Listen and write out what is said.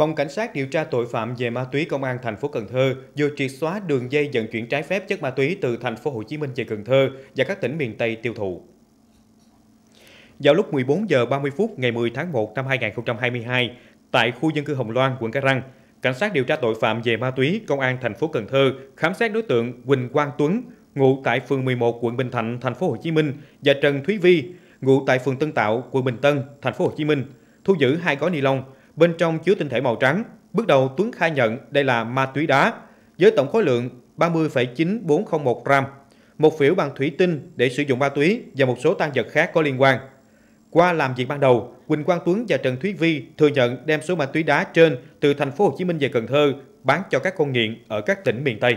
Phòng cảnh sát điều tra tội phạm về ma túy công an thành phố Cần Thơ vừa triệt xóa đường dây vận chuyển trái phép chất ma túy từ thành phố Hồ Chí Minh về Cần Thơ và các tỉnh miền Tây tiêu thụ. Vào lúc 14 giờ 30 phút ngày 10 tháng 1 năm 2022, tại khu dân cư Hồng Loan, quận Cái Răng, cảnh sát điều tra tội phạm về ma túy công an thành phố Cần Thơ khám xét đối tượng Quỳnh Quang Tuấn, ngụ tại phường 11 quận Bình Thạnh, thành phố Hồ Chí Minh và Trần Thúy Vi, ngụ tại phường Tân Tạo, quận Bình Tân, thành phố Hồ Chí Minh, thu giữ hai gói ni lông bên trong chứa tinh thể màu trắng. Bước đầu Tuấn khai nhận đây là ma túy đá với tổng khối lượng 30,9401 gram, một phiểu bằng thủy tinh để sử dụng ma túy và một số tăng vật khác có liên quan. Qua làm việc ban đầu, Quỳnh Quang Tuấn và Trần Thúy Vi thừa nhận đem số ma túy đá trên từ thành phố Hồ Chí Minh về Cần Thơ bán cho các con nghiện ở các tỉnh miền Tây.